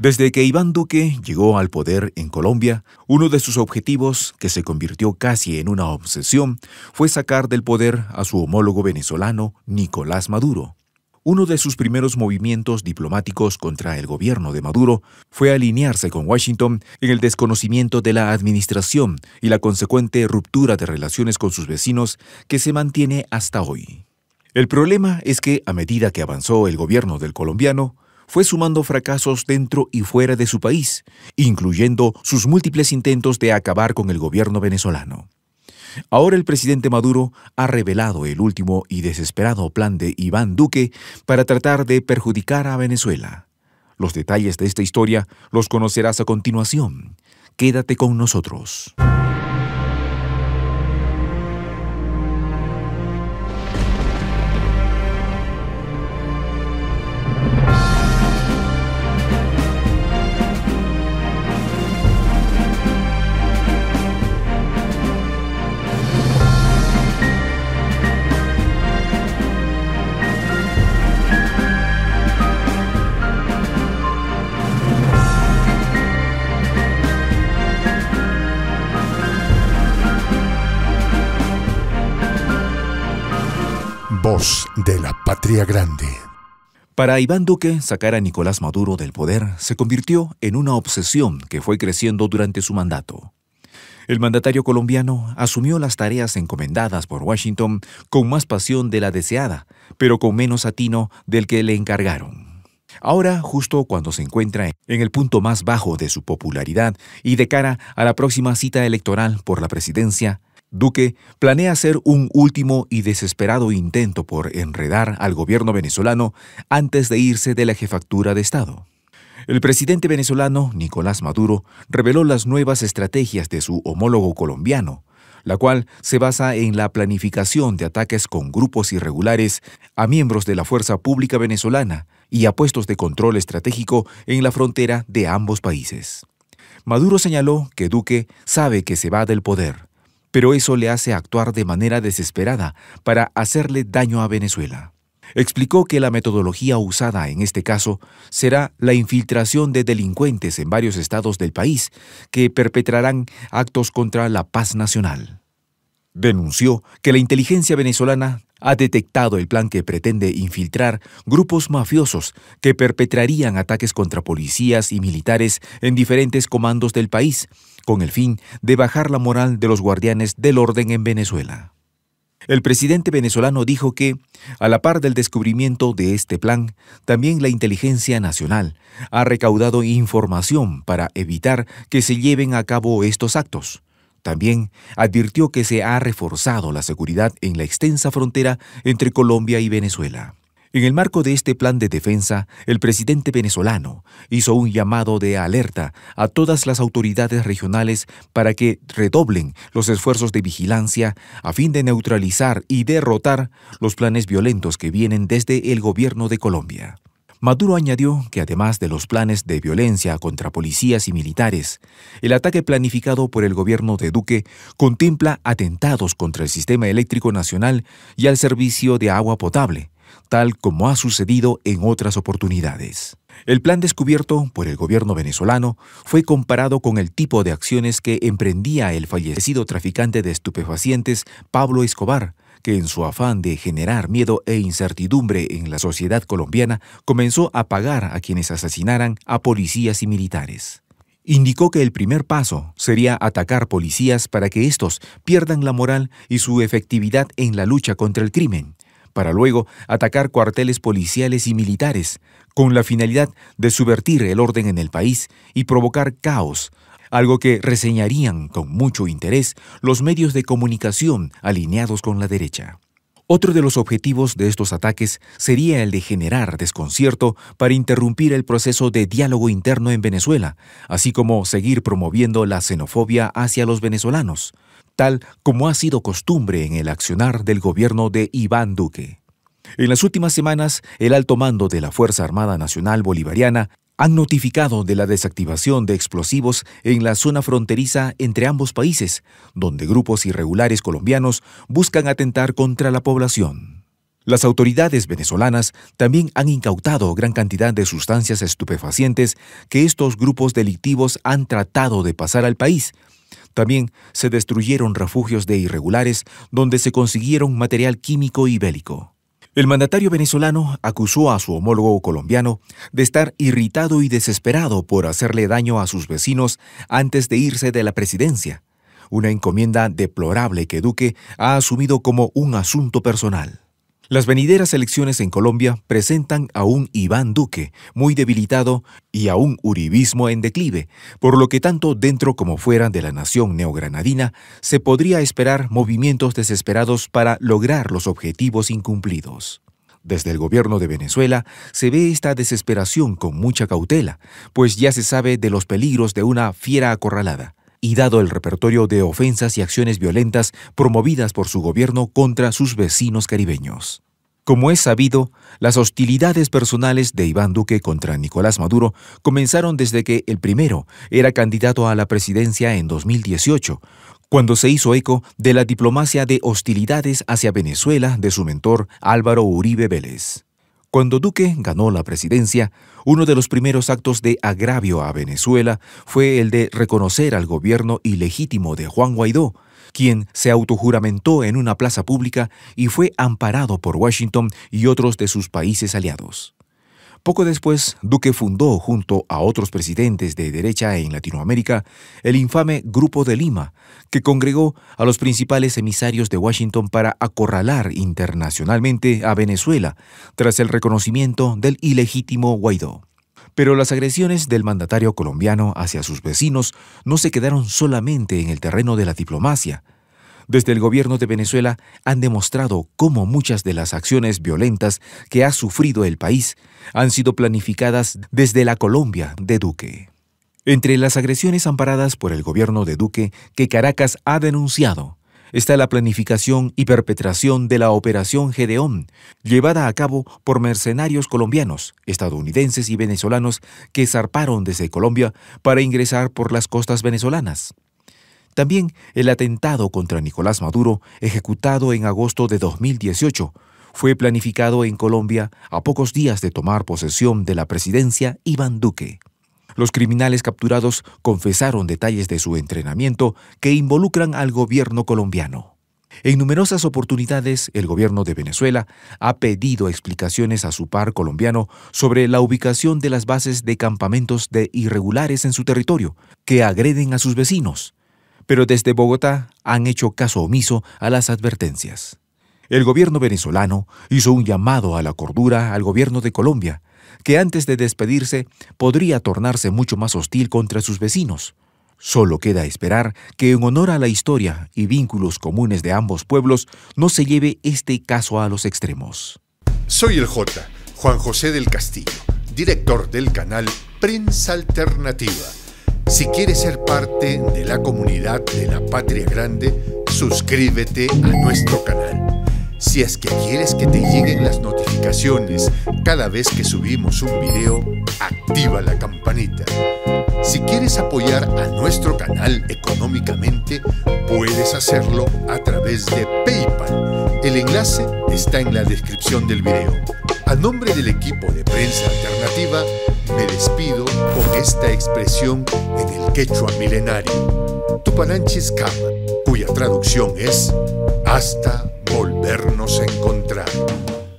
Desde que Iván Duque llegó al poder en Colombia, uno de sus objetivos, que se convirtió casi en una obsesión, fue sacar del poder a su homólogo venezolano, Nicolás Maduro. Uno de sus primeros movimientos diplomáticos contra el gobierno de Maduro fue alinearse con Washington en el desconocimiento de la administración y la consecuente ruptura de relaciones con sus vecinos que se mantiene hasta hoy. El problema es que a medida que avanzó el gobierno del colombiano, fue sumando fracasos dentro y fuera de su país, incluyendo sus múltiples intentos de acabar con el gobierno venezolano. Ahora el presidente Maduro ha revelado el último y desesperado plan de Iván Duque para tratar de perjudicar a Venezuela. Los detalles de esta historia los conocerás a continuación. Quédate con nosotros. de la Patria Grande. Para Iván Duque, sacar a Nicolás Maduro del poder se convirtió en una obsesión que fue creciendo durante su mandato. El mandatario colombiano asumió las tareas encomendadas por Washington con más pasión de la deseada, pero con menos atino del que le encargaron. Ahora, justo cuando se encuentra en el punto más bajo de su popularidad y de cara a la próxima cita electoral por la presidencia, Duque planea hacer un último y desesperado intento por enredar al gobierno venezolano antes de irse de la jefatura de Estado. El presidente venezolano, Nicolás Maduro, reveló las nuevas estrategias de su homólogo colombiano, la cual se basa en la planificación de ataques con grupos irregulares a miembros de la Fuerza Pública Venezolana y a puestos de control estratégico en la frontera de ambos países. Maduro señaló que Duque sabe que se va del poder pero eso le hace actuar de manera desesperada para hacerle daño a Venezuela. Explicó que la metodología usada en este caso será la infiltración de delincuentes en varios estados del país que perpetrarán actos contra la paz nacional. Denunció que la inteligencia venezolana ha detectado el plan que pretende infiltrar grupos mafiosos que perpetrarían ataques contra policías y militares en diferentes comandos del país, con el fin de bajar la moral de los guardianes del orden en Venezuela. El presidente venezolano dijo que, a la par del descubrimiento de este plan, también la inteligencia nacional ha recaudado información para evitar que se lleven a cabo estos actos. También advirtió que se ha reforzado la seguridad en la extensa frontera entre Colombia y Venezuela. En el marco de este plan de defensa, el presidente venezolano hizo un llamado de alerta a todas las autoridades regionales para que redoblen los esfuerzos de vigilancia a fin de neutralizar y derrotar los planes violentos que vienen desde el gobierno de Colombia. Maduro añadió que además de los planes de violencia contra policías y militares, el ataque planificado por el gobierno de Duque contempla atentados contra el sistema eléctrico nacional y al servicio de agua potable, tal como ha sucedido en otras oportunidades. El plan descubierto por el gobierno venezolano fue comparado con el tipo de acciones que emprendía el fallecido traficante de estupefacientes Pablo Escobar, que en su afán de generar miedo e incertidumbre en la sociedad colombiana comenzó a pagar a quienes asesinaran a policías y militares. Indicó que el primer paso sería atacar policías para que estos pierdan la moral y su efectividad en la lucha contra el crimen, para luego atacar cuarteles policiales y militares, con la finalidad de subvertir el orden en el país y provocar caos algo que reseñarían con mucho interés los medios de comunicación alineados con la derecha. Otro de los objetivos de estos ataques sería el de generar desconcierto para interrumpir el proceso de diálogo interno en Venezuela, así como seguir promoviendo la xenofobia hacia los venezolanos, tal como ha sido costumbre en el accionar del gobierno de Iván Duque. En las últimas semanas, el alto mando de la Fuerza Armada Nacional Bolivariana han notificado de la desactivación de explosivos en la zona fronteriza entre ambos países, donde grupos irregulares colombianos buscan atentar contra la población. Las autoridades venezolanas también han incautado gran cantidad de sustancias estupefacientes que estos grupos delictivos han tratado de pasar al país. También se destruyeron refugios de irregulares donde se consiguieron material químico y bélico. El mandatario venezolano acusó a su homólogo colombiano de estar irritado y desesperado por hacerle daño a sus vecinos antes de irse de la presidencia, una encomienda deplorable que Duque ha asumido como un asunto personal. Las venideras elecciones en Colombia presentan a un Iván Duque muy debilitado y a un uribismo en declive, por lo que tanto dentro como fuera de la nación neogranadina se podría esperar movimientos desesperados para lograr los objetivos incumplidos. Desde el gobierno de Venezuela se ve esta desesperación con mucha cautela, pues ya se sabe de los peligros de una fiera acorralada y dado el repertorio de ofensas y acciones violentas promovidas por su gobierno contra sus vecinos caribeños. Como es sabido, las hostilidades personales de Iván Duque contra Nicolás Maduro comenzaron desde que el primero era candidato a la presidencia en 2018, cuando se hizo eco de la diplomacia de hostilidades hacia Venezuela de su mentor Álvaro Uribe Vélez. Cuando Duque ganó la presidencia, uno de los primeros actos de agravio a Venezuela fue el de reconocer al gobierno ilegítimo de Juan Guaidó, quien se autojuramentó en una plaza pública y fue amparado por Washington y otros de sus países aliados. Poco después, Duque fundó, junto a otros presidentes de derecha en Latinoamérica, el infame Grupo de Lima, que congregó a los principales emisarios de Washington para acorralar internacionalmente a Venezuela tras el reconocimiento del ilegítimo Guaidó. Pero las agresiones del mandatario colombiano hacia sus vecinos no se quedaron solamente en el terreno de la diplomacia, desde el gobierno de Venezuela han demostrado cómo muchas de las acciones violentas que ha sufrido el país han sido planificadas desde la Colombia de Duque. Entre las agresiones amparadas por el gobierno de Duque que Caracas ha denunciado, está la planificación y perpetración de la Operación Gedeón, llevada a cabo por mercenarios colombianos, estadounidenses y venezolanos que zarparon desde Colombia para ingresar por las costas venezolanas. También el atentado contra Nicolás Maduro, ejecutado en agosto de 2018, fue planificado en Colombia a pocos días de tomar posesión de la presidencia Iván Duque. Los criminales capturados confesaron detalles de su entrenamiento que involucran al gobierno colombiano. En numerosas oportunidades, el gobierno de Venezuela ha pedido explicaciones a su par colombiano sobre la ubicación de las bases de campamentos de irregulares en su territorio, que agreden a sus vecinos, pero desde Bogotá han hecho caso omiso a las advertencias. El gobierno venezolano hizo un llamado a la cordura al gobierno de Colombia, que antes de despedirse podría tornarse mucho más hostil contra sus vecinos. Solo queda esperar que en honor a la historia y vínculos comunes de ambos pueblos no se lleve este caso a los extremos. Soy el J, Juan José del Castillo, director del canal Prensa Alternativa si quieres ser parte de la comunidad de la Patria Grande, suscríbete a nuestro canal. Si es que quieres que te lleguen las notificaciones cada vez que subimos un video, activa la campanita. Si quieres apoyar a nuestro canal económicamente, puedes hacerlo a través de PayPal. El enlace está en la descripción del video. A nombre del equipo de prensa alternativa, me despido con esta expresión en el quechua milenario, Tupananchis Kama, cuya traducción es hasta volvernos a encontrar.